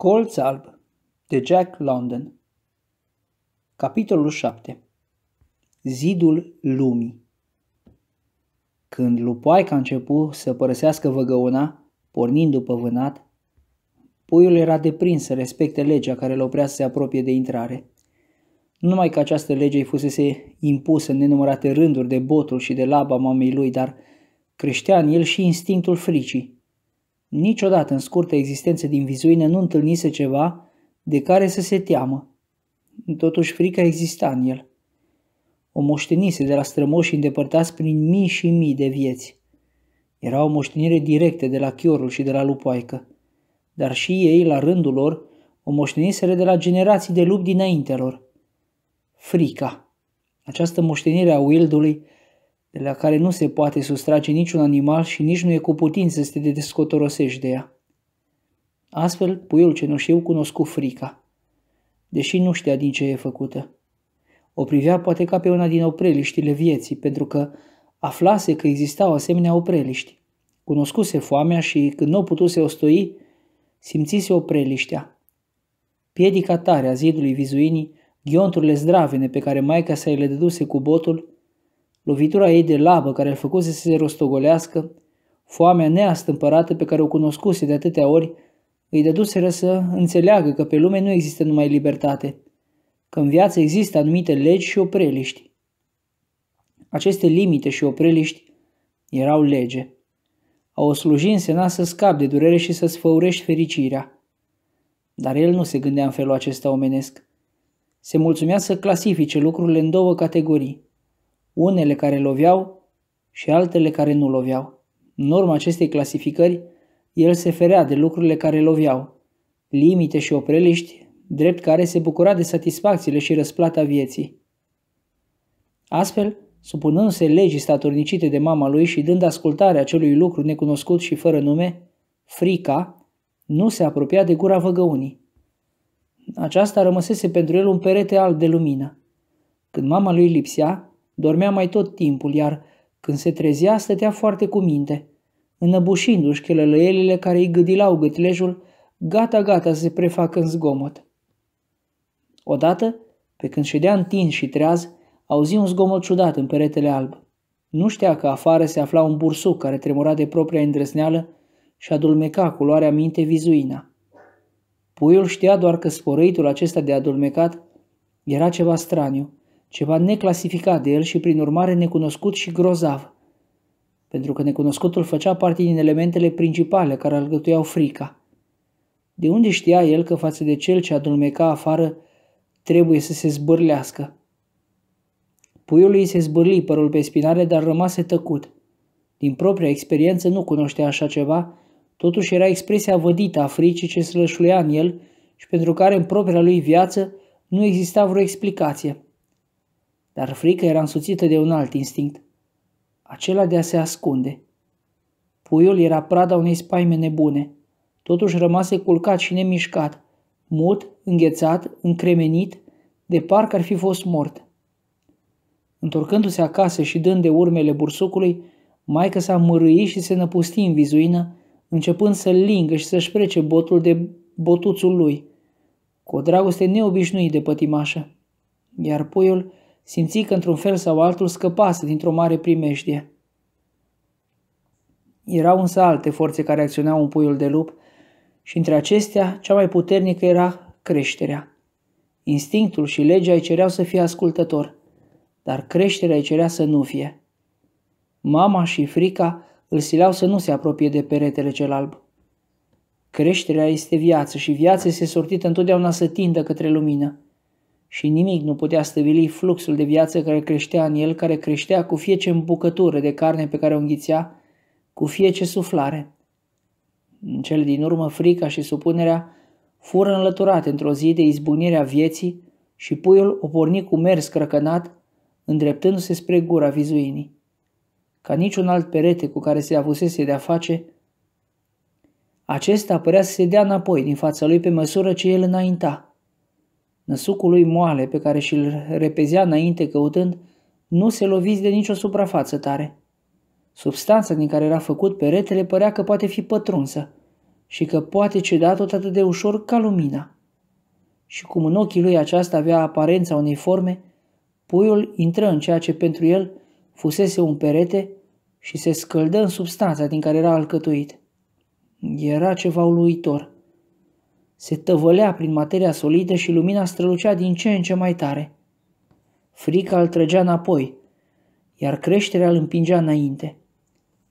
Colț alb de Jack London Capitolul 7 Zidul lumii Când lupoaica a început să părăsească văgăuna, pornind după vânat, puiul era deprins să respecte legea care îl oprea să se apropie de intrare. Numai că această lege îi fusese impusă în nenumărate rânduri de botul și de laba mamei lui, dar creștea în el și instinctul fricii, Niciodată în scurtă existență din vizuină nu întâlnise ceva de care să se teamă. Totuși frica exista în el. O moștenise de la strămoși îndepărtați prin mii și mii de vieți. Era o moștenire directă de la Chiorul și de la Lupoaică. Dar și ei, la rândul lor, o moșteniseră de la generații de lupi dinaintelor. Frica. Această moștenire a Wildului de la care nu se poate sustrage niciun animal și nici nu e cu putință să te descotorosești de ea. Astfel, puiul cenușiu cunoscu frica, deși nu știa din ce e făcută. O privea poate ca pe una din opreliștile vieții, pentru că aflase că existau asemenea opreliști. Cunoscuse foamea și, când nu o putuse ostoi, simțise opreliștea. Piedica tare a zidului vizuinii, ghionturile zdravene pe care maica sa le dăduse cu botul, lovitura ei de labă care îl făcuse să se rostogolească, foamea neastâmpărată pe care o cunoscuse de atâtea ori, îi dăduseră să înțeleagă că pe lume nu există numai libertate, că în viață există anumite legi și opreliști. Aceste limite și opreliști erau lege. A o sluji însena să scapi de durere și să făurești fericirea. Dar el nu se gândea în felul acesta omenesc. Se mulțumea să clasifice lucrurile în două categorii unele care loveau și altele care nu loveau. În urma acestei clasificări, el se ferea de lucrurile care loveau, limite și opreliști, drept care se bucura de satisfacțiile și răsplata vieții. Astfel, supunându-se legii statornicite de mama lui și dând ascultare acelui lucru necunoscut și fără nume, frica nu se apropia de gura văgăunii. Aceasta rămăsese pentru el un perete alb de lumină. Când mama lui lipsea, Dormea mai tot timpul, iar când se trezea, stătea foarte cu minte, înăbușindu-și chelălăielile care îi gâdilau gâtlejul, gata-gata să se prefacă în zgomot. Odată, pe când ședea întins și treaz, auzi un zgomot ciudat în peretele alb. Nu știa că afară se afla un bursuc care tremura de propria îndrăzneală și adulmeca luarea minte vizuina. Puiul știa doar că sporăitul acesta de adulmecat era ceva straniu, ceva neclasificat de el și prin urmare necunoscut și grozav, pentru că necunoscutul făcea parte din elementele principale care alcătuiau frica. De unde știa el că față de cel ce adulmeca afară trebuie să se zbârlească? lui se zbârli părul pe spinare, dar rămase tăcut. Din propria experiență nu cunoștea așa ceva, totuși era expresia vădită a fricii ce slășluia în el și pentru care în propria lui viață nu exista vreo explicație dar frica era însuțită de un alt instinct, acela de a se ascunde. Puiul era prada unei spaime nebune, totuși rămase culcat și nemișcat, mut, înghețat, încremenit, de parcă ar fi fost mort. Întorcându-se acasă și dând de urmele bursucului, maica s-a mărâit și se năpusti în vizuină, începând să lingă și să-și prece botul de botuțul lui, cu o dragoste neobișnuită de pătimașă. Iar puiul Simți că într-un fel sau altul scăpase dintr-o mare primejdie. Erau însă alte forțe care acționau în puiul de lup și între acestea cea mai puternică era creșterea. Instinctul și legea îi cereau să fie ascultător, dar creșterea îi cerea să nu fie. Mama și frica îl sileau să nu se apropie de peretele cel alb. Creșterea este viață și viața este sortită întotdeauna să tindă către lumină și nimic nu putea stăvili fluxul de viață care creștea în el, care creștea cu ce îmbucătură de carne pe care o înghițea, cu ce suflare. În cele din urmă, frica și supunerea fură înlăturate într-o zi de izbunirea vieții și puiul o porni cu mers crăcănat, îndreptându-se spre gura vizuinii. Ca niciun alt perete cu care se avusese de-a face, acesta părea să se dea înapoi din fața lui pe măsură ce el înainta – Năsucul lui moale pe care și-l repezea înainte căutând, nu se loviți de nicio suprafață tare. Substanța din care era făcut peretele părea că poate fi pătrunsă și că poate ceda tot atât de ușor ca lumina. Și cum în ochii lui aceasta avea aparența unei forme, puiul intră în ceea ce pentru el fusese un perete și se scăldă în substanța din care era alcătuit. Era ceva uluitor. Se tăvălea prin materia solidă și lumina strălucea din ce în ce mai tare. Frica îl trăgea înapoi, iar creșterea îl împingea înainte.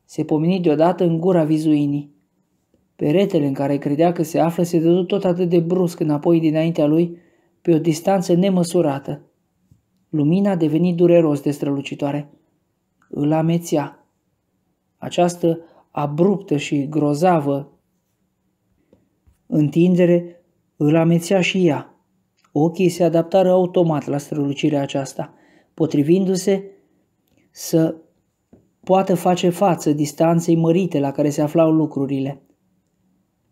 Se pomeni deodată în gura vizuinii. Peretele în care credea că se află se dădu tot atât de brusc înapoi dinaintea lui, pe o distanță nemăsurată. Lumina deveni dureros de strălucitoare. Îl amețea. Această abruptă și grozavă întindere, îl amețea și ea. Ochii se adaptară automat la strălucirea aceasta, potrivindu-se să poată face față distanței mărite la care se aflau lucrurile.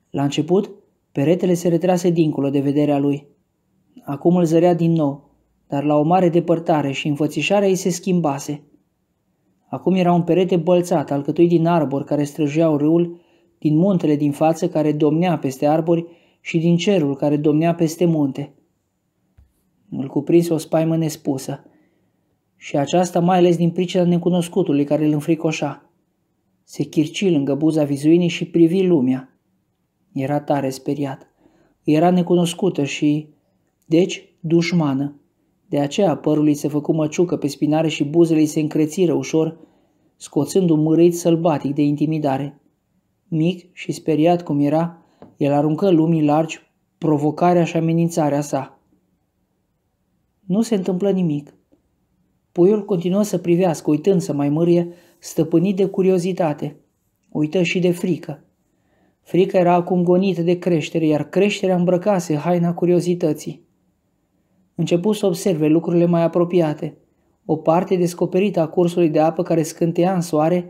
La început, peretele se retrase dincolo de vederea lui. Acum îl zărea din nou, dar la o mare depărtare și înfățișarea ei se schimbase. Acum era un perete bălțat, alcătuit din arbori care străjeau râul din muntele din față care domnea peste arbori și din cerul care domnea peste munte. Îl cuprins o spaimă nespusă și aceasta mai ales din pricina necunoscutului care îl înfricoșa. Se chirci lângă buza vizuinii și privi lumea. Era tare speriat. Era necunoscută și, deci, dușmană. De aceea părul îi se făcu măciucă pe spinare și buzele îi se încrețiră ușor, scoțând un mârâit sălbatic de intimidare. Mic și speriat cum era, el aruncă lumii largi provocarea și amenințarea sa. Nu se întâmplă nimic. Puiul continuă să privească, uitând să mai mârie, stăpânit de curiozitate. Uită și de frică. Frica era acum gonită de creștere, iar creșterea îmbrăcase haina curiozității. Începu să observe lucrurile mai apropiate. O parte descoperită a cursului de apă care scântea în soare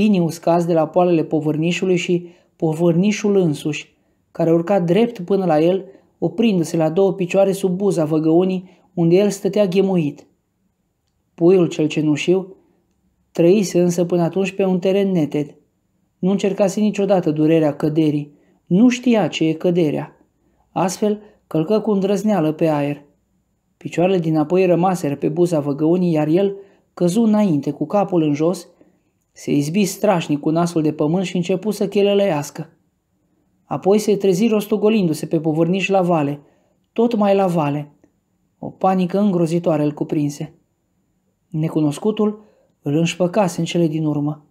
pinii uscați de la poalele povărnișului și povărnișul însuși, care urca drept până la el, oprindu-se la două picioare sub buza văgăunii, unde el stătea ghemuit. Puiul cel cenușiu trăise însă până atunci pe un teren neted. Nu încercase niciodată durerea căderii, nu știa ce e căderea. Astfel, călcă cu îndrăzneală pe aer. Picioarele din apoi rămaseră pe buza văgăunii, iar el căzu înainte cu capul în jos, se izbi strașnic cu nasul de pământ și începu să chelălăiască. Apoi se trezi rostogolindu-se pe povârniș la vale, tot mai la vale. O panică îngrozitoare îl cuprinse. Necunoscutul îl înșpăcase în cele din urmă.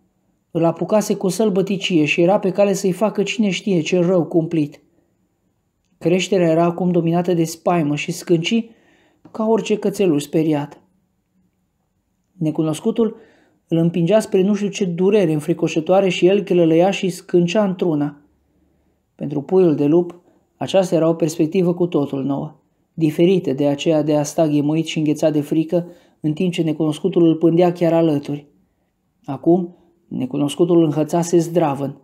Îl apucase cu sălbăticie și era pe cale să-i facă cine știe ce rău cumplit. Creșterea era acum dominată de spaimă și scânci ca orice cățeluș speriat. Necunoscutul îl împingea spre nu știu ce durere înfricoșătoare și el chelălăia și scâncea într-una. Pentru puiul de lup, aceasta era o perspectivă cu totul nouă, diferită de aceea de a sta ghemuit și înghețat de frică, în timp ce necunoscutul îl pândea chiar alături. Acum, necunoscutul înhățase zdravăn.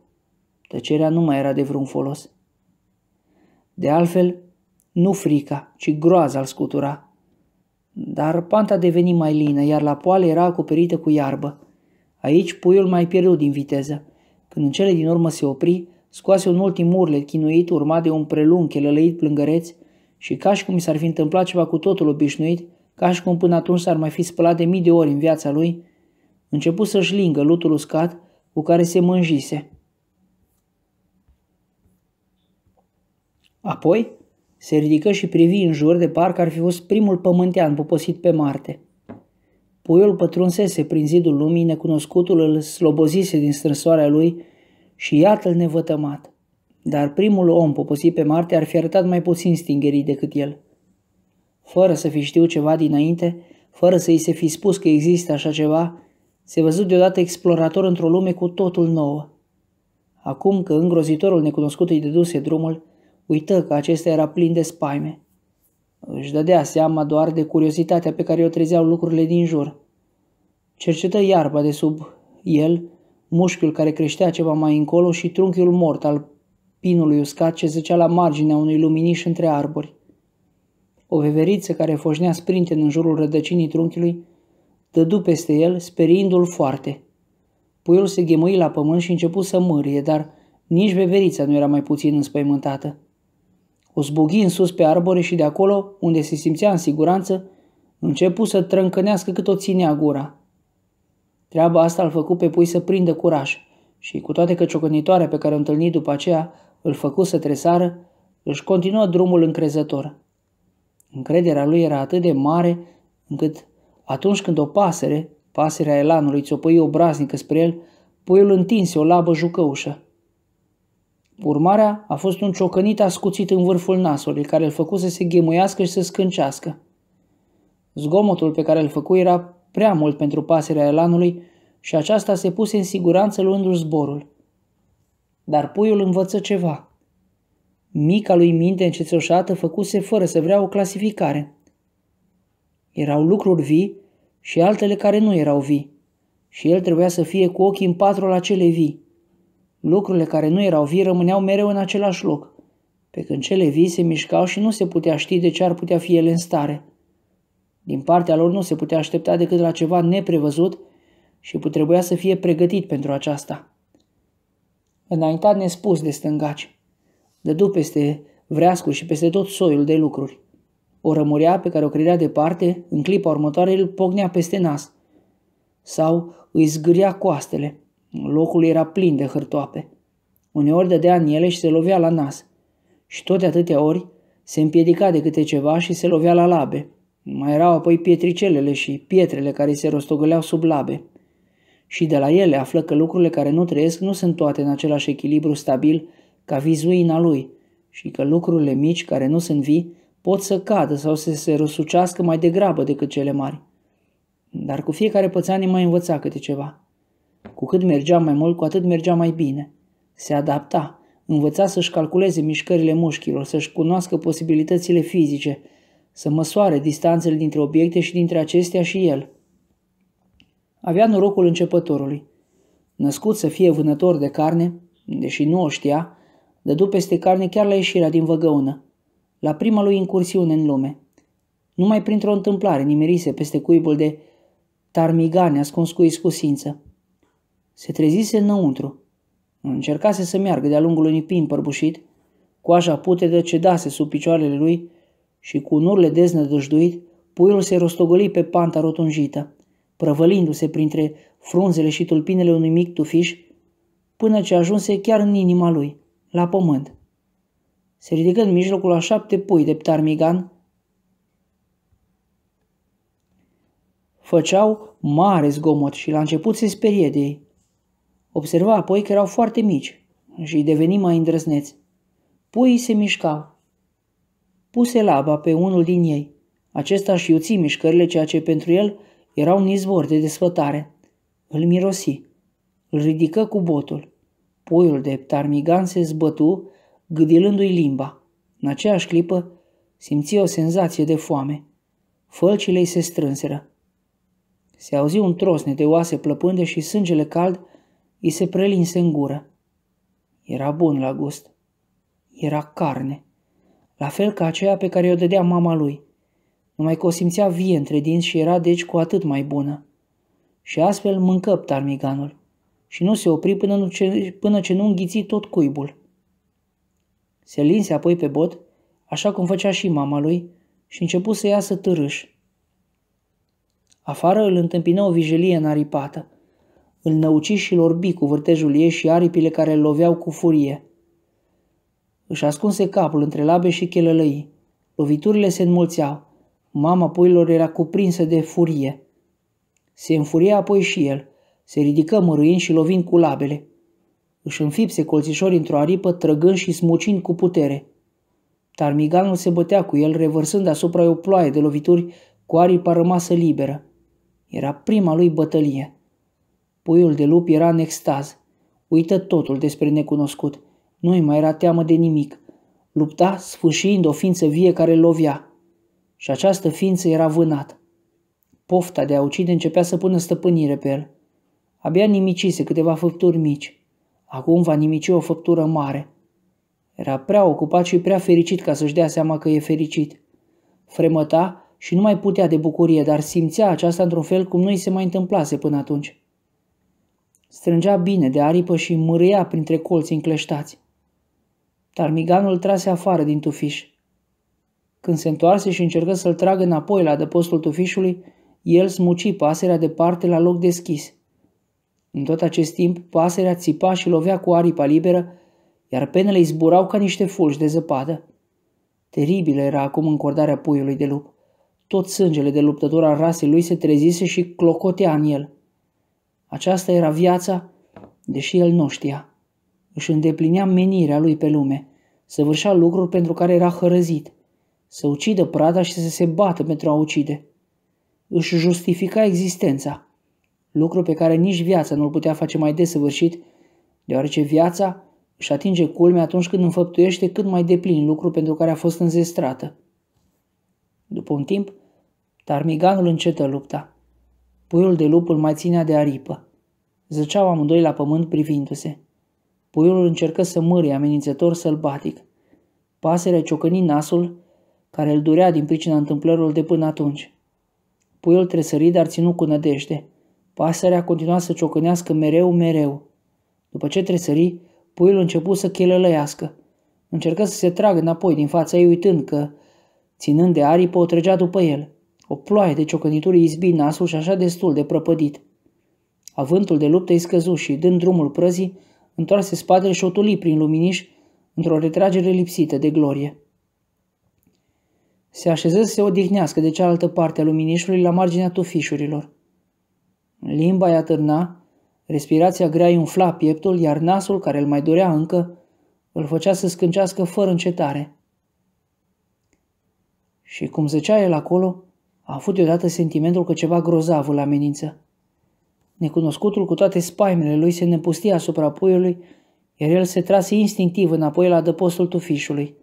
Tăcerea nu mai era de vreun folos. De altfel, nu frica, ci groaza îl scutura dar panta deveni mai lină, iar la poale era acoperită cu iarbă. Aici puiul mai pierdut din viteză. Când în cele din urmă se opri, scoase un ultim urlet chinuit, urmat de un prelung chelălăit plângăreț și ca și cum i s-ar fi întâmplat ceva cu totul obișnuit, ca și cum până atunci s-ar mai fi spălat de mii de ori în viața lui, început să-și lingă lutul uscat cu care se mânjise. Apoi, se ridică și privi în jur de parcă ar fi fost primul pământean poposit pe Marte. Puiul pătrunsese prin zidul lumii, necunoscutul îl slobozise din strânsoarea lui și iată-l nevătămat. Dar primul om poposit pe Marte ar fi arătat mai puțin stingerii decât el. Fără să fi știut ceva dinainte, fără să i se fi spus că există așa ceva, se văzut deodată explorator într-o lume cu totul nouă. Acum că îngrozitorul necunoscut îi deduse drumul, Uită că acesta era plin de spaime. Își dădea seama doar de curiozitatea pe care o trezeau lucrurile din jur. Cercetă iarba de sub el, mușchiul care creștea ceva mai încolo și trunchiul mort al pinului uscat ce zăcea la marginea unui luminiș între arbori. O veveriță care foșnea sprinten în jurul rădăcinii trunchiului dădu peste el, speriindu-l foarte. Puiul se ghemui la pământ și începu să mârie, dar nici veverița nu era mai puțin înspăimântată. O zbughi în sus pe arbore și de acolo, unde se simțea în siguranță, începu să trâncănească cât o ținea gura. Treaba asta îl făcu pe pui să prindă curaj și, cu toate că ciocănitoarea pe care o întâlni după aceea îl făcu să tresară, își continuă drumul încrezător. Încrederea lui era atât de mare încât atunci când o pasăre, pasărea elanului, păi obraznică spre el, puiul întinse o labă jucăușă. Urmarea a fost un ciocănit ascuțit în vârful nasului, care îl făcu să se ghemuiască și să scâncească. Zgomotul pe care îl făcu era prea mult pentru pasărea elanului și aceasta se puse în siguranță luându-și zborul. Dar puiul învăță ceva. Mica lui minte încețoșată făcuse fără să vrea o clasificare. Erau lucruri vii și altele care nu erau vii și el trebuia să fie cu ochii în patru la cele vii. Lucrurile care nu erau vii rămâneau mereu în același loc, pe când cele vii se mișcau și nu se putea ști de ce ar putea fi ele în stare. Din partea lor nu se putea aștepta decât la ceva neprevăzut și trebuia să fie pregătit pentru aceasta. Înaintat nespus de stângaci, dădu peste vreascuri și peste tot soiul de lucruri. O rămurea pe care o credea departe, în clipa următoare îl pognea peste nas sau îi zgâria coastele – Locul era plin de hârtoape. Uneori dădea în ele și se lovea la nas. Și tot de atâtea ori se împiedica de câte ceva și se lovea la labe. Mai erau apoi pietricelele și pietrele care se rostogoleau sub labe. Și de la ele află că lucrurile care nu trăiesc nu sunt toate în același echilibru stabil ca vizuina lui și că lucrurile mici care nu sunt vii pot să cadă sau să se răsucească mai degrabă decât cele mari. Dar cu fiecare pățanie mai învăța câte ceva. Cu cât mergea mai mult, cu atât mergea mai bine. Se adapta. Învăța să-și calculeze mișcările mușchilor, să-și cunoască posibilitățile fizice, să măsoare distanțele dintre obiecte și dintre acestea și el. Avea norocul începătorului. Născut să fie vânător de carne, deși nu o știa, dădu peste carne chiar la ieșirea din văgăună, la prima lui incursiune în lume. Numai printr-o întâmplare nimerise peste cuibul de tarmigane ascuns cu iscusință. Se trezise înăuntru. Încercase să meargă de-a lungul unui pin părbușit, coaja putedă cedase sub picioarele lui și cu un urle deznădăjduit, puiul se rostogoli pe panta rotunjită, prăvălindu-se printre frunzele și tulpinele unui mic tufiș, până ce ajunse chiar în inima lui, la pământ. Se ridică în mijlocul a șapte pui de ptarmigan, făceau mare zgomot și la început se sperie de ei. Observa apoi că erau foarte mici și deveni mai îndrăzneți. Puii se mișcau. Puse laba pe unul din ei. Acesta și iuți mișcările, ceea ce pentru el era un izvor de desfătare. Îl mirosi. Îl ridică cu botul. Puiul de ptarmigan se zbătu, gâdilându-i limba. În aceeași clipă, simți o senzație de foame. Fălcile se strânseră. Se auzi un trosne de oase plăpânde și sângele cald I se prelinse în gură. Era bun la gust. Era carne. La fel ca aceea pe care o dădea mama lui. Numai că o simțea vie între dinți și era deci cu atât mai bună. Și astfel mâncă ptarmiganul și nu se opri până, nu ce, până ce nu înghiți tot cuibul. Se linse apoi pe bot, așa cum făcea și mama lui, și începu să iasă târâș. Afară îl întâmpină o vijelie înaripată. Îl năuci și îl orbi cu vârtejul ei și aripile care îl loveau cu furie. Își ascunse capul între labe și chelălăii. Loviturile se înmulțeau. Mama puilor era cuprinsă de furie. Se înfuria apoi și el. Se ridică mărâind și lovind cu labele. Își înfipse colțișorii într-o aripă, trăgând și smucind cu putere. Tarmiganul se bătea cu el, revărsând asupra ei o ploaie de lovituri cu aripa rămasă liberă. Era prima lui bătălie. Puiul de lup era în extaz. Uită totul despre necunoscut. Nu-i mai era teamă de nimic. Lupta sfârșiind o ființă vie care lovia. Și această ființă era vânat. Pofta de a ucide începea să pună stăpânire pe el. Abia nimicise câteva făpturi mici. Acum va nimici o făptură mare. Era prea ocupat și prea fericit ca să-și dea seama că e fericit. Fremăta și nu mai putea de bucurie, dar simțea aceasta într-un fel cum nu i se mai întâmplase până atunci. Strângea bine de aripă și mârâia printre colți încleștați. Tarmiganul trase afară din tufiș. Când se întoarse și încercă să-l tragă înapoi la adăpostul tufișului, el smuci pasărea departe la loc deschis. În tot acest timp, pasărea țipa și lovea cu aripa liberă, iar penele zburau ca niște fulgi de zăpadă. Teribilă era acum încordarea puiului de lup. Tot sângele de luptător al rasei lui se trezise și clocotea în el. Aceasta era viața, deși el nu știa. Își îndeplinea menirea lui pe lume, săvârșea lucruri pentru care era hărăzit, să ucidă prada și să se bată pentru a ucide. Își justifica existența, lucru pe care nici viața nu-l putea face mai desăvârșit, deoarece viața își atinge culme atunci când înfăptuiește cât mai deplin lucru pentru care a fost înzestrată. După un timp, Tarmiganul încetă lupta. Puiul de lup îl mai ținea de aripă. Zăceau amândoi la pământ privindu-se. Puiul încercă să mârie amenințător sălbatic. Pasărea ciocăni nasul, care îl durea din pricina întâmplărilor de până atunci. Puiul tresări, dar ținu cu nădejde. Pasărea continua să ciocănească mereu, mereu. După ce tresări, puiul începu să chelălăiască. Încercă să se tragă înapoi din fața ei uitând că, ținând de aripă, o trăgea după el – o ploaie de ciocănituri izbi nasul și așa destul de prăpădit. Avântul de luptă îi scăzu și, dând drumul prăzii, întoarse spatele și o tuli prin luminiș, într-o retragere lipsită de glorie. Se așeză să se odihnească de cealaltă parte a luminișului la marginea tufișurilor. Limba i-a târna, respirația grea îi umfla pieptul, iar nasul, care îl mai dorea încă, îl făcea să scâncească fără încetare. Și cum zăcea el acolo, a avut deodată sentimentul că ceva grozav îl amenință. Necunoscutul cu toate spaimele lui se năpustia asupra puiului, iar el se trase instinctiv înapoi la dăpostul tufișului.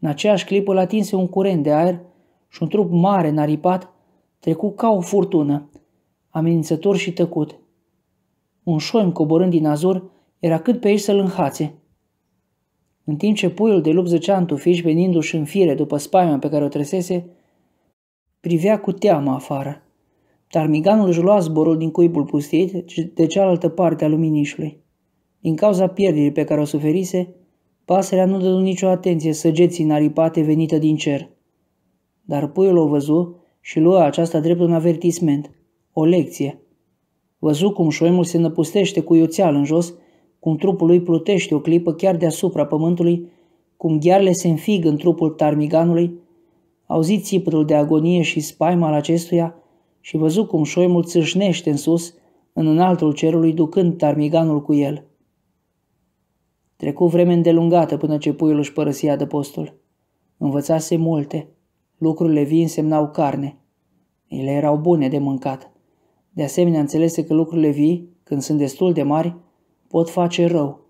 În aceeași clipă îl atinse un curent de aer și un trup mare naripat, trecu ca o furtună, amenințător și tăcut. Un șoim coborând din azur era cât pe aici să-l înhațe. În timp ce puiul de lup zăcea în tufiș, venindu-și în fire după spaima pe care o tresese, Privea cu teamă afară. Tarmiganul își lua zborul din cuibul pustiei de cealaltă parte a luminișului. Din cauza pierderii pe care o suferise, pasărea nu dădu nicio atenție săgeții aripate venită din cer. Dar puiul o văzu și lua aceasta drept un avertisment, o lecție. Văzu cum șoimul se năpustește cu iuțeal în jos, cum trupul lui plutește o clipă chiar deasupra pământului, cum ghearele se înfig în trupul tarmiganului, auzit țipătul de agonie și spaima al acestuia și văzut cum șoimul țâșnește în sus, în înaltul cerului, ducând tarmiganul cu el. Trecu vreme îndelungată până ce puiul își de postul. Învățase multe. Lucrurile vii însemnau carne. Ele erau bune de mâncat. De asemenea, înțelese că lucrurile vii, când sunt destul de mari, pot face rău.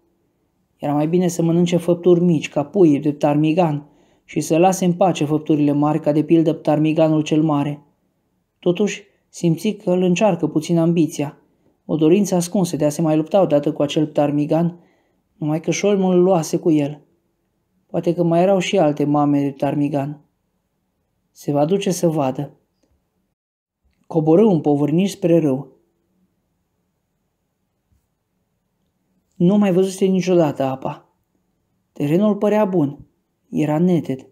Era mai bine să mănânce făpturi mici, ca puii de tarmigan și să lase în pace făpturile mari ca de pildă ptarmiganul cel mare. Totuși, simți că îl încearcă puțin ambiția, o dorință ascunsă de a se mai lupta odată cu acel ptarmigan, numai că șolmul îl luase cu el. Poate că mai erau și alte mame de ptarmigan. Se va duce să vadă. Coborâ un povârniș spre râu. Nu mai văzuse niciodată apa. Terenul părea bun. Era neted.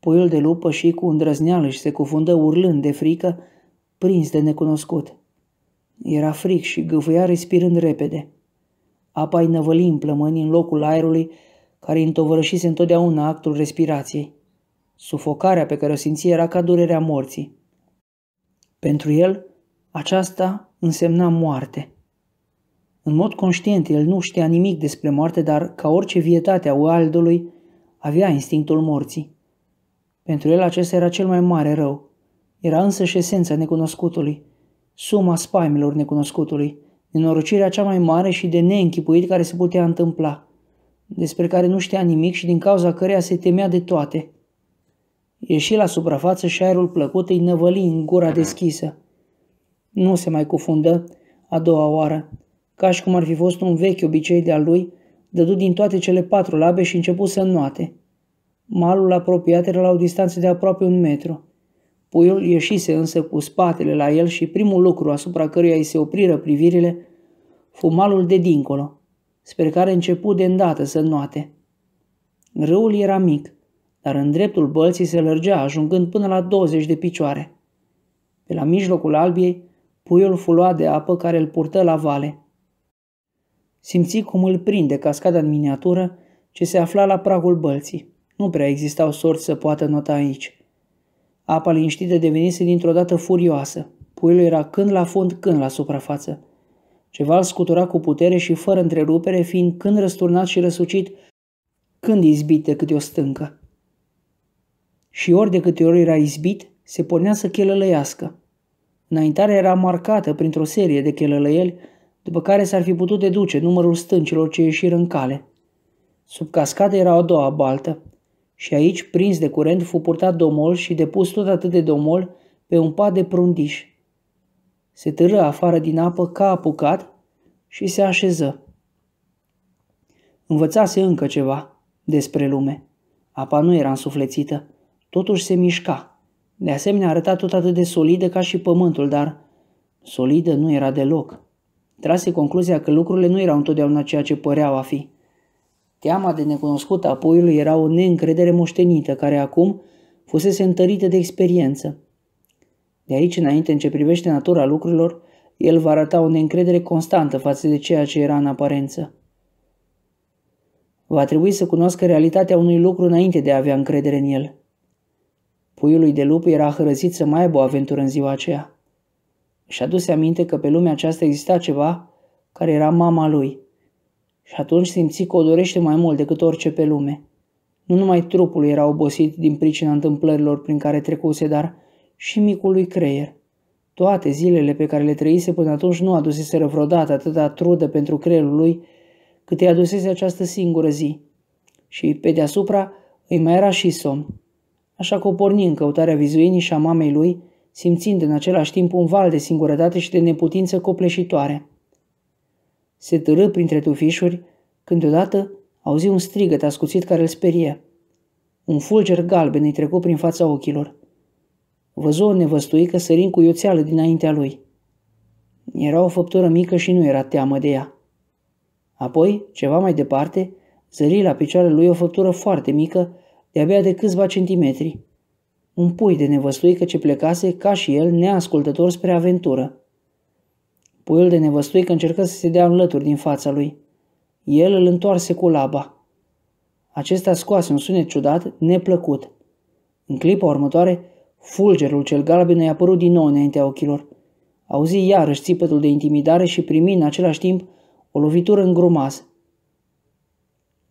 Puiul de lupă și cu îndrăzneală și se cufundă urlând de frică, prins de necunoscut. Era fric și gâfâia respirând repede. Apa îi năvăli în plămâni în locul aerului care întovărășise întotdeauna actul respirației. Sufocarea pe care o simție era ca durerea morții. Pentru el, aceasta însemna moarte. În mod conștient, el nu știa nimic despre moarte, dar, ca orice vietate a Waldului, avea instinctul morții. Pentru el acesta era cel mai mare rău. Era însă și esența necunoscutului, suma spaimilor necunoscutului, nenorocirea cea mai mare și de neînchipuit care se putea întâmpla, despre care nu știa nimic și din cauza căreia se temea de toate. Ieși la suprafață și aerul plăcut îi năvăli în gura deschisă. Nu se mai cufundă a doua oară, ca și cum ar fi fost un vechi obicei de-a lui, dădu din toate cele patru labe și începu să înnoate. Malul apropiat era la o distanță de aproape un metru. Puiul ieșise însă cu spatele la el și primul lucru asupra căruia îi se opriră privirile fu malul de dincolo, spre care începu de îndată să înnoate. Râul era mic, dar în dreptul bălții se lărgea, ajungând până la 20 de picioare. Pe la mijlocul albiei, puiul fu luat de apă care îl purtă la vale – Simți cum îl prinde cascada în miniatură ce se afla la pragul bălții. Nu prea existau sorți să poată nota aici. Apa liniștită devenise dintr-o dată furioasă. Puiul era când la fund, când la suprafață. Ceva îl scutura cu putere și fără întrerupere, fiind când răsturnat și răsucit, când izbit de câte o stâncă. Și ori de câte ori era izbit, se pornea să chelălăiască. Înaintarea era marcată printr-o serie de chelălăieli, după care s-ar fi putut deduce numărul stâncilor ce ieșiră în cale. Sub cascadă era o doua baltă și aici, prins de curent, fu purtat domol și depus tot atât de domol pe un pat de prundiș. Se târă afară din apă ca apucat și se așeză. Învățase încă ceva despre lume. Apa nu era însuflețită, totuși se mișca. De asemenea, arăta tot atât de solidă ca și pământul, dar solidă nu era deloc trase concluzia că lucrurile nu erau întotdeauna ceea ce păreau a fi. Teama de necunoscut a puiului era o neîncredere moștenită, care acum fusese întărită de experiență. De aici înainte, în ce privește natura lucrurilor, el va arăta o neîncredere constantă față de ceea ce era în aparență. Va trebui să cunoască realitatea unui lucru înainte de a avea încredere în el. Puiului de lup era hărăzit să mai aibă o aventură în ziua aceea și aduse aminte că pe lumea aceasta exista ceva care era mama lui. Și atunci simți că o dorește mai mult decât orice pe lume. Nu numai trupul era obosit din pricina întâmplărilor prin care trecuse, dar și micului creier. Toate zilele pe care le trăise până atunci nu aduseseră vreodată atâta trudă pentru creierul lui cât îi adusese această singură zi. Și pe deasupra îi mai era și somn. Așa că o porni în căutarea vizuinii și a mamei lui, simțind în același timp un val de singurătate și de neputință copleșitoare. Se târâ printre tufișuri când deodată auzi un strigăt ascuțit care îl sperie. Un fulger galben îi trecu prin fața ochilor. Văzu o nevăstuică sărind cu iuțeală dinaintea lui. Era o făptură mică și nu era teamă de ea. Apoi, ceva mai departe, zări la picioarele lui o făptură foarte mică, de-abia de câțiva centimetri un pui de nevăstuică ce plecase, ca și el, neascultător spre aventură. Puiul de nevăstuică încercă să se dea în lături din fața lui. El îl întoarse cu laba. Acesta scoase un sunet ciudat, neplăcut. În clipa următoare, fulgerul cel galben i-a apărut din nou înaintea ochilor. Auzi iarăși țipătul de intimidare și primi în același timp o lovitură în grumaz.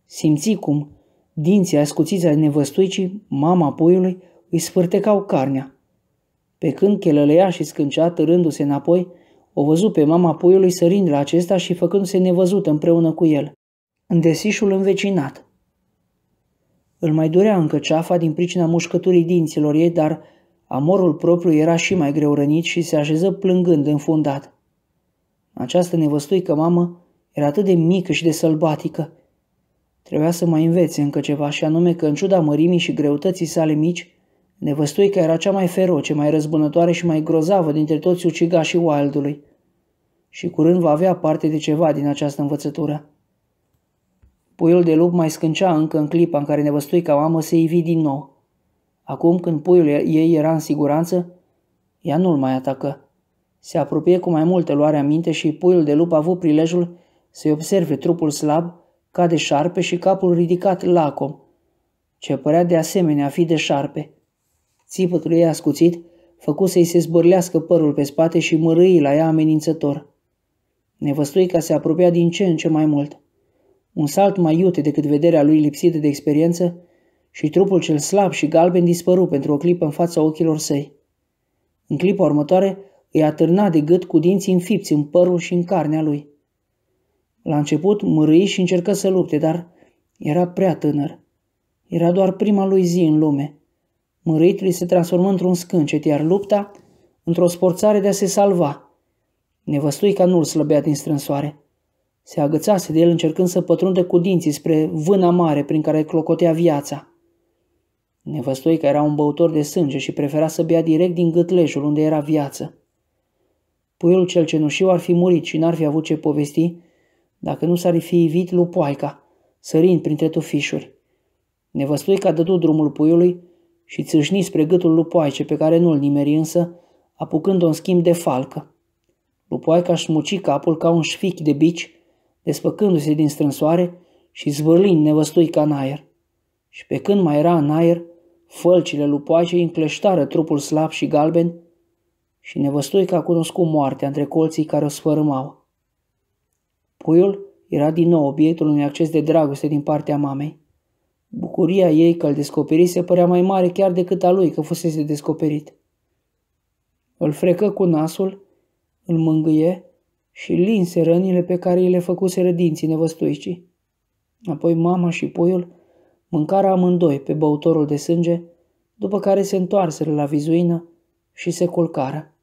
Simți cum dinții ascuțiți ai nevăstuicii, mama puiului, îi sfârtecau carnea. Pe când chelălea și scâncea, târându-se înapoi, o văzu pe mama puiului sărind la acesta și făcându-se nevăzută împreună cu el, în desișul învecinat. Îl mai durea încă ceafa din pricina mușcăturii dinților ei, dar amorul propriu era și mai greu rănit și se așeză plângând înfundat. Această nevăstuică mamă era atât de mică și de sălbatică. Trebuia să mai învețe încă ceva și anume că în ciuda mărimii și greutății sale mici, Nevăstuica era cea mai feroce, mai răzbunătoare și mai grozavă dintre toți ucigașii Wildului. Și curând va avea parte de ceva din această învățătură. Puiul de lup mai scâncea încă în clipa în care nevăstuica mamă se ivi din nou. Acum când puiul ei era în siguranță, ea nu-l mai atacă. Se apropie cu mai multă luare aminte și puiul de lup a avut prilejul să-i observe trupul slab, ca de șarpe și capul ridicat lacom, ce părea de asemenea a fi de șarpe. Țipătul ei ascuțit făcu să-i se zbârlească părul pe spate și mărâi la ea amenințător. Nevăstuica se apropia din ce în ce mai mult. Un salt mai iute decât vederea lui lipsită de experiență și trupul cel slab și galben dispăru pentru o clipă în fața ochilor săi. În clipa următoare îi atârna de gât cu dinții înfipți în părul și în carnea lui. La început mărâi și încercă să lupte, dar era prea tânăr. Era doar prima lui zi în lume Măritul se transformă într-un scâncet, iar lupta într-o sporțare de a se salva. Nevăstuica nu-l slăbea din strânsoare. Se agățase de el încercând să pătrundă cu dinții spre vâna mare prin care clocotea viața. Nevăstuica era un băutor de sânge și prefera să bea direct din gâtlejul unde era viață. Puiul cel cenușiu ar fi murit și n-ar fi avut ce povesti dacă nu s-ar fi ivit lupoaica, sărind printre tufișuri. Nevăstuica dădu drumul puiului și țâșni spre gâtul lupoaice pe care nu-l nimeri însă, apucând-o în schimb de falcă. Lupoaica își muci capul ca un șfic de bici, desfăcându se din strânsoare și zvârlind nevăstui ca în aer. Și pe când mai era în aer, fălcile lupoaicei încleștară trupul slab și galben și nevăstuica a cunoscut moartea între colții care o sfărâmau. Puiul era din nou obiectul unui acces de dragoste din partea mamei. Bucuria ei că îl descoperise părea mai mare chiar decât a lui că fusese descoperit. Îl frecă cu nasul, îl mângâie și linse rănile pe care îi le făcuseră dinții nevăstuicii. Apoi mama și puiul mâncară amândoi pe băutorul de sânge, după care se întoarseră la vizuină și se culcară.